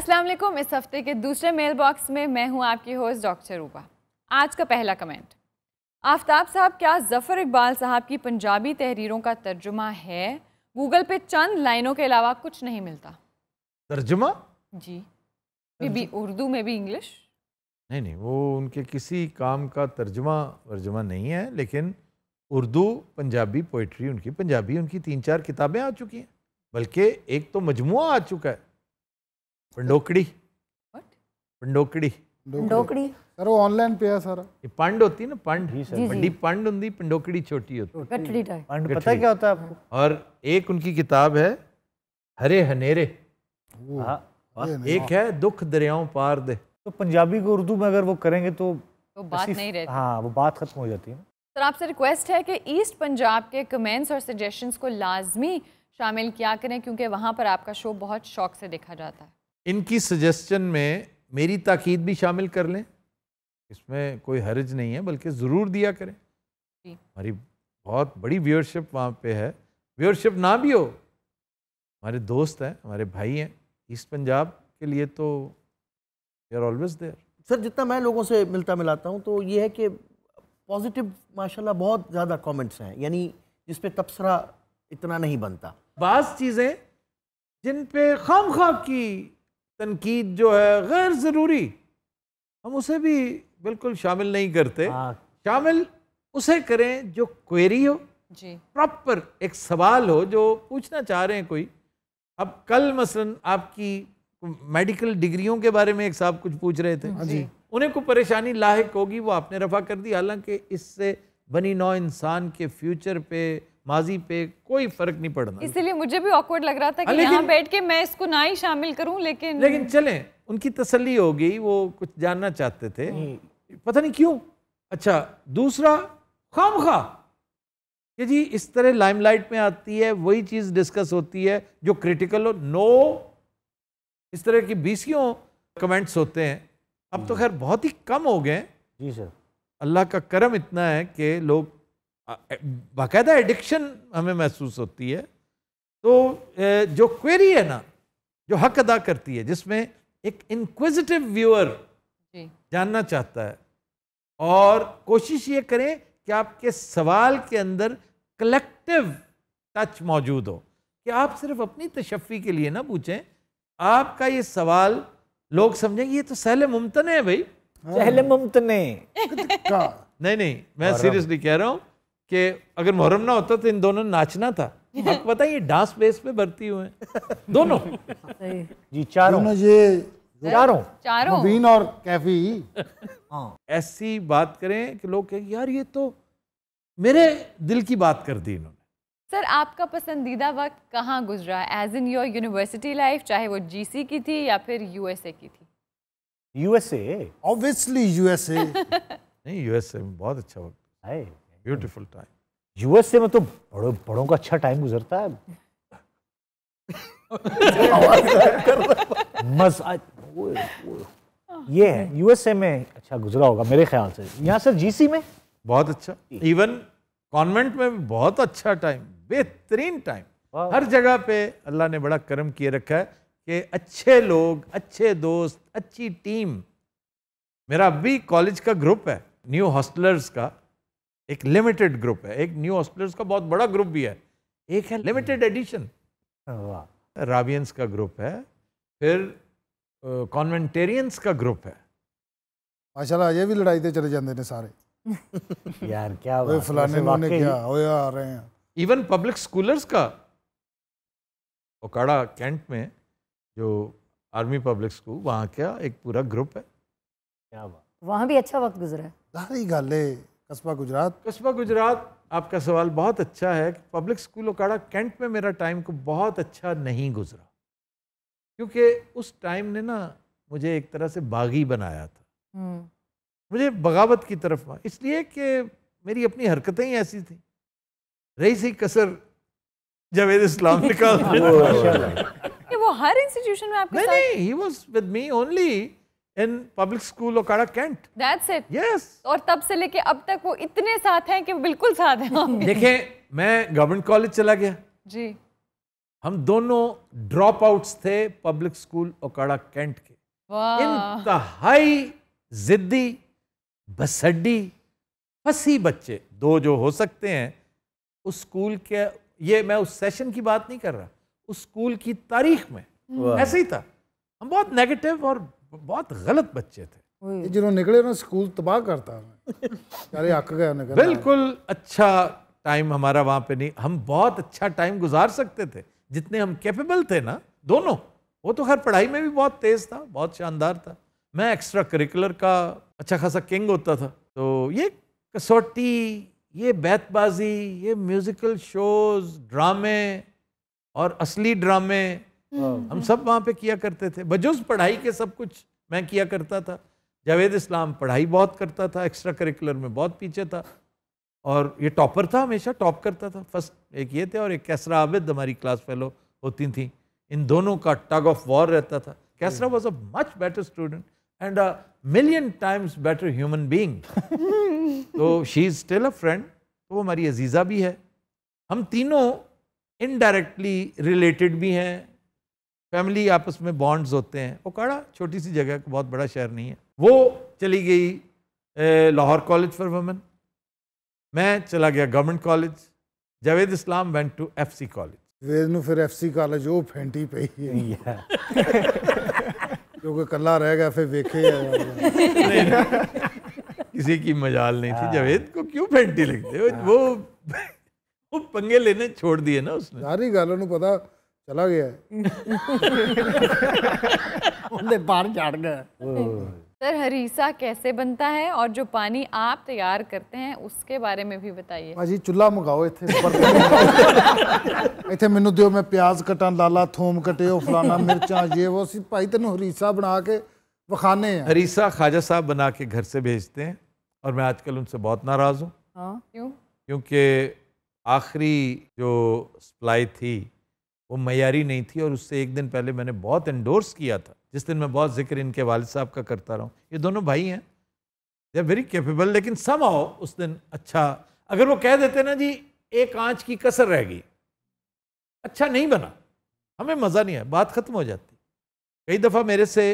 अस्सलाम वालेकुम इस हफ्ते के दूसरे मेल बॉक्स में मैं हूं आपकी होस्ट डॉक्टर रूबा आज का पहला कमेंट आफ्ताब साहब क्या जफ़र इकबाल साहब की पंजाबी तहरीरों का तर्जुमा है गूगल पे चंद लाइनों के अलावा कुछ नहीं मिलता तर्जुमा जी भी उर्दू में भी इंग्लिश नहीं नहीं वो उनके किसी काम का तर्जुमा वर्जुमा नहीं है लेकिन उर्दू पंजाबी पोइट्री उनकी पंजाबी उनकी तीन चार किताबें आ चुकी हैं बल्कि एक तो मजमु आ चुका है पंडोकड़ी पंडोकड़ी डोकड़ी सर वो ऑनलाइन पे है सारा ये पंड होती है ना पंड बड़ी पंड होती पंडोकड़ी छोटी होती है पंड पता क्या होता है आपको और एक उनकी किताब है हरे हनेरे हाँ। एक है दुख दरियाओं पार दे तो पंजाबी को उर्दू में अगर वो करेंगे तो तो बात नहीं रहती हाँ वो बात खत्म हो जाती है सर आपसे रिक्वेस्ट है कि ईस्ट पंजाब के कमेंट्स और सजेशंस को लाजमी शामिल किया करें क्योंकि वहाँ पर आपका शो बहुत शौक से देखा जाता है इनकी सजेशन में मेरी ताकीद भी शामिल कर लें इसमें कोई हर्ज नहीं है बल्कि ज़रूर दिया करें हमारी बहुत बड़ी व्यूअरशिप वहाँ पे है व्यूअरशिप ना भी हो हमारे दोस्त हैं हमारे भाई हैं ईस्ट पंजाब के लिए तो we are always there sir जितना मैं लोगों से मिलता मिलाता हूँ तो ये है कि पॉजिटिव माशाल्लाह बहुत ज़्यादा कमेंट्स हैं यानी जिस पे तबसरा इतना नहीं बनता बाज़ चीज़ें जिन पे खाम खाम की तनकीद जो है गैर ज़रूरी हम उसे भी बिल्कुल शामिल नहीं करते हाँ। शामिल उसे करें जो क्वेरी हो प्रॉपर एक सवाल हो जो पूछना चाह रहे हैं कोई अब कल मसलन आपकी मेडिकल डिग्रियों के बारे में एक साहब कुछ पूछ रहे थे हाँ जी उन्हें कोई परेशानी लाक होगी वो आपने रफा कर दी हालांकि इससे बनी नौ इंसान के फ्यूचर पे माजी पे कोई फर्क नहीं पड़ना इसलिए मुझे भी ऑकवर्ड लग रहा था कि हाँ, यहाँ बैठ के मैं इसको ना ही शामिल करूँ लेकिन लेकिन चलें उनकी तसल्ली हो गई वो कुछ जानना चाहते थे पता नहीं क्यों अच्छा दूसरा खाम खा कि जी इस तरह लाइमलाइट में आती है वही चीज़ डिस्कस होती है जो क्रिटिकल हो नो इस तरह की बीसियों कमेंट्स होते हैं अब तो खैर बहुत ही कम हो गए जी सर अल्लाह का करम इतना है कि लोग बाकायदा एडिक्शन हमें महसूस होती है तो जो क्वेरी है ना जो हक अदा करती है जिसमें एक इंक्विजिटिव व्यूअर जानना चाहता है और कोशिश ये करें कि आपके सवाल के अंदर कलेक्टिव टच मौजूद हो कि आप सिर्फ अपनी तशफ़ी के लिए ना पूछें आपका ये सवाल लोग समझेंगे ये तो सहल मुमतने है भाई सहल मुमतने नहीं नहीं मैं सीरियसली कह रहा हूँ कि अगर मुहर्रम ना होता तो इन दोनों ने नाचना था आपको पता है ये डांस बेस पे भर्ती हुए दोनों जी चारों ये चारों चारों और कैफी हाँ। ऐसी बात करें कि लोग कहें यार ये तो मेरे दिल की बात कर दी इन्होंने सर आपका पसंदीदा वक्त कहाँ गुजरा age in your university life चाहे वो जीसी की थी या फिर यूएसए की थी यूएसए ऑब्वियसली यूएसए नहीं यूएसए में बहुत अच्छा वक्त ब्यूटीफुल टाइम यूएसए में तो बड़ों बड़ों का अच्छा टाइम गुजरता है ये है यूएसए में अच्छा गुजरा होगा मेरे ख्याल से यहाँ सर जीसी में बहुत अच्छा इवन कॉन्वेंट में भी बहुत अच्छा टाइम बेहतरीन टाइम हर जगह पे अल्लाह ने बड़ा कर्म किए रखा है कि अच्छे लोग अच्छे दोस्त अच्छी टीम मेरा अभी कॉलेज का ग्रुप है न्यू हॉस्टलर्स का एक लिमिटेड ग्रुप है एक न्यू हॉस्पिटल्स का बहुत बड़ा ग्रुप भी है एक है लिमिटेड एडिशन राबियंस का ग्रुप है फिर कॉन्वेंटेरियंस का ग्रुप है माशाल्लाह ये भी लड़ाई चले जाते हैं सारे यार क्या ओए फलाने वाने क्या हो आ रहे हैं इवन पब्लिक स्कूलर्स का ओकाड़ा कैंट में जो आर्मी पब्लिक स्कूल वहाँ क्या एक पूरा ग्रुप है क्या वहाँ भी अच्छा वक्त गुजरा है सारी गल है कस्बा गुजरात कस्बा गुजरात आपका सवाल बहुत अच्छा है पब्लिक स्कूल ओकाड़ा कैंट में मेरा टाइम को बहुत अच्छा नहीं गुजरा क्योंकि उस टाइम ने ना मुझे एक तरह से बागी बनाया था हम्म। मुझे बगावत की तरफ इसलिए कि मेरी अपनी हरकतें ही ऐसी थी रही सी कसर जावेद इस्लाम निकाल वो हर इंस्टीट्यूशन में आपके नहीं, साथ? नहीं ही was with me only in public school Okara cantt that's it yes और तब से लेके अब तक वो इतने साथ हैं कि बिल्कुल साथ हैं देखें मैं गवर्नमेंट कॉलेज चला गया जी हम दोनों ड्रॉप आउट्स थे पब्लिक स्कूल ओकाड़ा कैंट के इंतहाई जिद्दी बसड्डी फसी बच्चे दो जो हो सकते हैं उस स्कूल के ये मैं उस सेशन की बात नहीं कर रहा उस स्कूल की तारीख में ऐसे ही था हम बहुत नेगेटिव और बहुत गलत बच्चे थे जिन्होंने निकले ना स्कूल तबाह करता अरे हक गया बिल्कुल अच्छा टाइम हमारा वहाँ पे नहीं हम बहुत अच्छा टाइम गुजार सकते थे जितने हम कैपेबल थे ना दोनों वो तो खैर पढ़ाई में भी बहुत तेज़ था बहुत शानदार था मैं एक्स्ट्रा करिकुलर का अच्छा खासा किंग होता था तो ये कसौटी ये बैतबाजी ये म्यूज़िकल शोज़ ड्रामे और असली ड्रामे हाँ। हम सब वहाँ पे किया करते थे बजुज पढ़ाई के सब कुछ मैं किया करता था जावेद इस्लाम पढ़ाई बहुत करता था एक्स्ट्रा करिकुलर में बहुत पीछे था और ये टॉपर था हमेशा टॉप करता था फर्स्ट एक ये थे और एक कैसरा आबिद हमारी क्लास फेलो होती थी इन दोनों का टग ऑफ वॉर रहता था Qaisra was a much better student and a million times better human being so she is still a friend तो वो हमारी अजीज़ा भी है हम तीनों इनडायरेक्टली रिलेटेड भी हैं फैमिली आपस में बॉन्ड्स होते हैं ओकाड़ा छोटी सी जगह बहुत बड़ा शहर नहीं है वो चली गई लाहौर कॉलेज फॉर वुमेन मैं चला गया government college Javed Islam went to F C college Javed ਨੂੰ फिर ਐਫ ਸੀ ਕਾਲਜ ਉਹ ਫੈਂਟੀ ਪਈ है ਹੈ ਕਿਉਂਕਿ ਕੱਲਾ ਰਹਿ ਗਿਆ ਫਿਰ किसी की मजाल नहीं थी हाँ। जावेद को क्यों फेंटी लिखते वो वो पंगे लेने छोड़ दिए ना उसने सारी ਗੱਲ ਉਹਨੂੰ चला गया बाहर झाड़ गए हाँ। सर हरीसा कैसे बनता है और जो पानी आप तैयार करते हैं उसके बारे में भी बताइए जी चूल्हा मंगाओ इतने इतने ਮੈਨੂੰ दियो मैं प्याज कटा लाला थूम कटे ਫਲਾਣਾ ਮਿਰਚਾਂ ਇਹ ਉਹ ਸੀ ਭਾਈ ਤੈਨੂੰ ਹਰੀਸਾ ਬਣਾ ਕੇ ਵਿਖਾਣੇ ਆ हरीसा खाजा साहब बना के घर से भेजते हैं और मैं आजकल उनसे बहुत नाराज़ हूँ हाँ क्यों क्योंकि आखिरी जो सप्लाई थी वो मैारी नहीं थी और उससे एक दिन पहले मैंने बहुत इंडोर्स किया था जिस दिन मैं बहुत जिक्र इनके वाल साहब का करता रहा हूँ ये दोनों भाई हैं दे आर वेरी कैपेबल लेकिन सम आओ उस दिन अच्छा अगर वो कह देते ना जी एक आँच की कसर रह गई अच्छा नहीं बना हमें मज़ा नहीं आया बात ख़त्म हो जाती कई दफ़ा मेरे से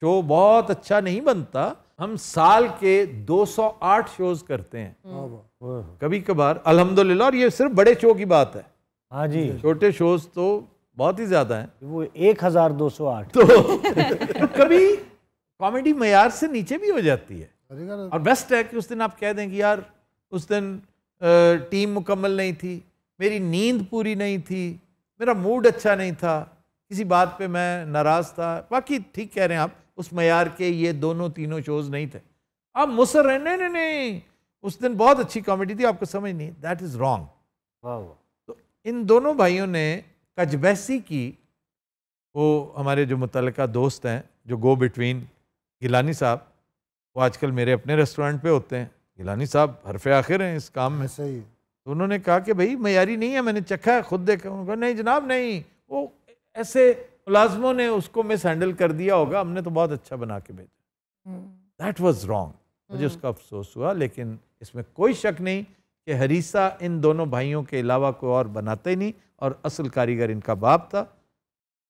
शो बहुत अच्छा नहीं बनता हम साल के 208 शोज करते हैं कभी कभार अल्हम्दुलिल्लाह और ये सिर्फ बड़े शो की बात है हाँ जी छोटे शोज तो बहुत ही ज्यादा है वो एक हजार दो सौ आठ तो कभी कॉमेडी मैार से नीचे भी हो जाती है और बेस्ट है कि उस दिन आप कह दें कि यार उस दिन टीम मुकम्मल नहीं थी मेरी नींद पूरी नहीं थी मेरा मूड अच्छा नहीं था किसी बात पे मैं नाराज़ था बाकी ठीक कह रहे हैं आप उस मैार के ये दोनों तीनों शोज़ नहीं थे आप मुसर हैं नहीं नहीं नहीं उस दिन बहुत अच्छी कॉमेडी थी आपको समझ नहीं दैट इज़ रॉन्ग वाह इन दोनों भाइयों ने कजबैसी की वो हमारे जो मुतल दोस्त हैं जो गो बिटवीन गिलानी साहब वो आजकल मेरे अपने रेस्टोरेंट पे होते हैं गिलानी साहब हरफे आखिर हैं इस काम में सही तो उन्होंने कहा कि भाई मैारी नहीं है मैंने चखा है खुद देखा उन्होंने कहा नहीं जनाब नहीं वो ऐसे मुलाजमों ने उसको मिस हैंडल कर दिया होगा हमने तो बहुत अच्छा बना के भेजा दैट वॉज रॉन्ग मुझे हम्म। उसका अफसोस हुआ लेकिन इसमें कोई शक नहीं कि हरीसा इन दोनों भाइयों के अलावा कोई और बनाते ही नहीं और असल कारीगर इनका बाप था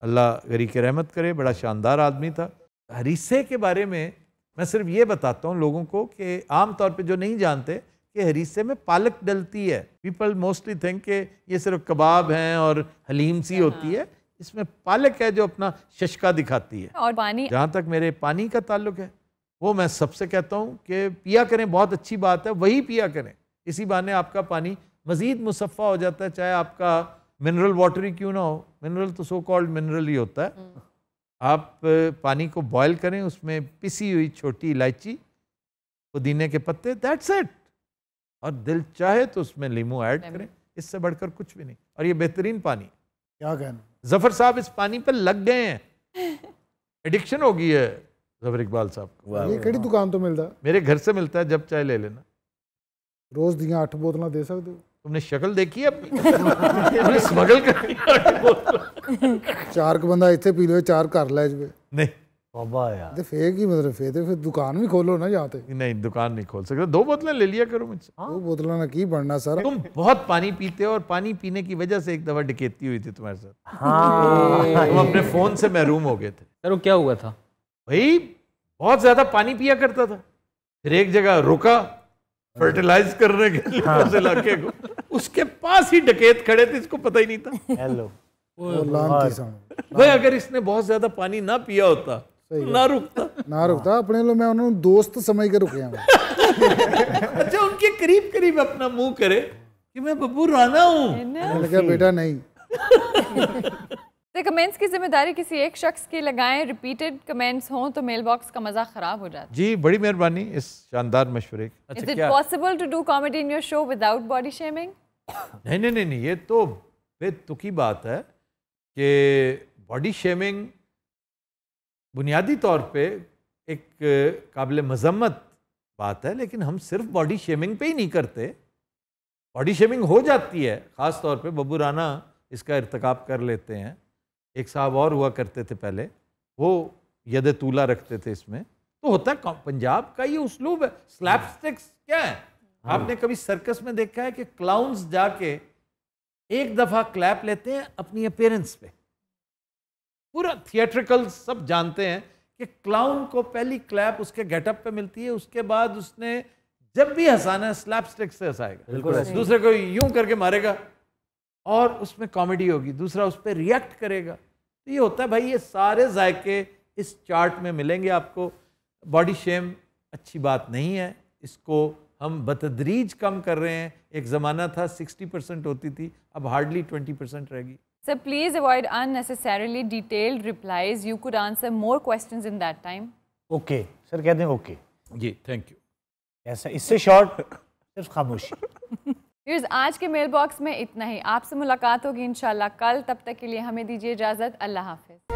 अल्लाह गरी के रहमत करे बड़ा शानदार आदमी था हरीसे के बारे में मैं सिर्फ ये बताता हूँ लोगों को कि आम तौर पे जो नहीं जानते कि हरीसे में पालक डलती है पीपल मोस्टली थिंक कि ये सिर्फ कबाब हैं और हलीम सी हाँ। होती है इसमें पालक है जो अपना शशका दिखाती है और पानी जहाँ तक मेरे पानी का ताल्लुक है वो मैं सबसे कहता हूँ कि पिया करें बहुत अच्छी बात है वही पिया करें इसी बहाने आपका पानी मज़ीद मुसफ़ा हो जाता है चाहे आपका मिनरल वाटर ही क्यों ना हो मिनरल तो सो कॉल्ड मिनरल ही होता है हम्म। आप पानी को बॉयल करें उसमें पिसी हुई छोटी इलायची पुदीने के पत्ते दैट्स इट और दिल चाहे तो उसमें लीमू ऐड करें इससे बढ़कर कुछ भी नहीं और ये बेहतरीन पानी क्या कहना जफर साहब इस पानी पर लग गए हैं एडिक्शन हो गई है जफर इकबाल साहब को ये कड़ी दुकान तो मिलता है मेरे घर से मिलता है जब चाहे ले लेना रोज दिया अठ बोतल दे सकते हो तुमने शक्ल देखी है स्मगल कर चार बंदा इतने पी लो चार घर लै जाए नहीं मतलब दो ले लिया दो बोतलों सर तुम बहुत पानी पीते हो और पानी पीने की वजह से एक हुई थी तुम्हारे हाँ। से महरूम हो गए थे क्या हुआ था भाई बहुत ज्यादा पानी पिया करता था फिर एक जगह रुका फर्टिलाइज करने के लिए हाँ। उस इलाके को उसके पास ही डकैत खड़े थे इसको पता ही नहीं था हेलो भाई अगर इसने बहुत ज्यादा पानी ना पिया होता तो ना रुकता ना रुकता अपने लोग मैं उन्होंने दोस्त समझ के रुके अच्छा उनके करीब करीब अपना मुंह करे कि मैं बब्बू राना हूँ बेटा नहीं कमेंट्स तो की जिम्मेदारी किसी एक शख्स की लगाएं रिपीटेड कमेंट्स हों तो मेल बॉक्स का मजा खराब हो जाता है जी बड़ी मेहरबानी इस शानदार मशवरे possible to do comedy in your show without body shaming नहीं नहीं नहीं ये तो बेतुकी बात है कि बॉडी शेमिंग बुनियादी तौर पे एक काबिल मजम्मत बात है लेकिन हम सिर्फ बॉडी शेमिंग पे ही नहीं करते बॉडी शेमिंग हो जाती है ख़ास तौर पे राना इसका इरतकब कर लेते हैं एक साहब और हुआ करते थे पहले वो यद तूला रखते थे इसमें तो होता है पंजाब का ये उसलूब है स्लैपस्टिक्स क्या है हाँ। आपने कभी सर्कस में देखा है कि क्लाउंस जाके एक दफा क्लैप लेते हैं अपनी अपेयरेंस पे पूरा थिएट्रिकल सब जानते हैं कि क्लाउन को पहली क्लैप उसके गेटअप पे मिलती है उसके बाद उसने जब भी हंसाना है स्लैप स्टिक से हंसाएगा दूसरे को यूं करके मारेगा और उसमें कॉमेडी होगी दूसरा उस पर रिएक्ट करेगा तो ये होता है भाई ये सारे जायके इस चार्ट में मिलेंगे आपको बॉडी शेम अच्छी बात नहीं है इसको हम बतदरीज कम कर रहे हैं एक ज़माना था 60 परसेंट होती थी अब हार्डली 20 परसेंट रहेगी sir please avoid unnecessarily detailed replies you could answer more question in that time okay sir कहते हैं ओके जी, थैंक यू ऐसा इससे शॉर्ट सिर्फ खामोशी व्यूर्स आज के मेल बॉक्स में इतना ही आपसे मुलाकात होगी इंशाल्लाह कल तब तक के लिए हमें दीजिए इजाज़त अल्लाह हाफिज़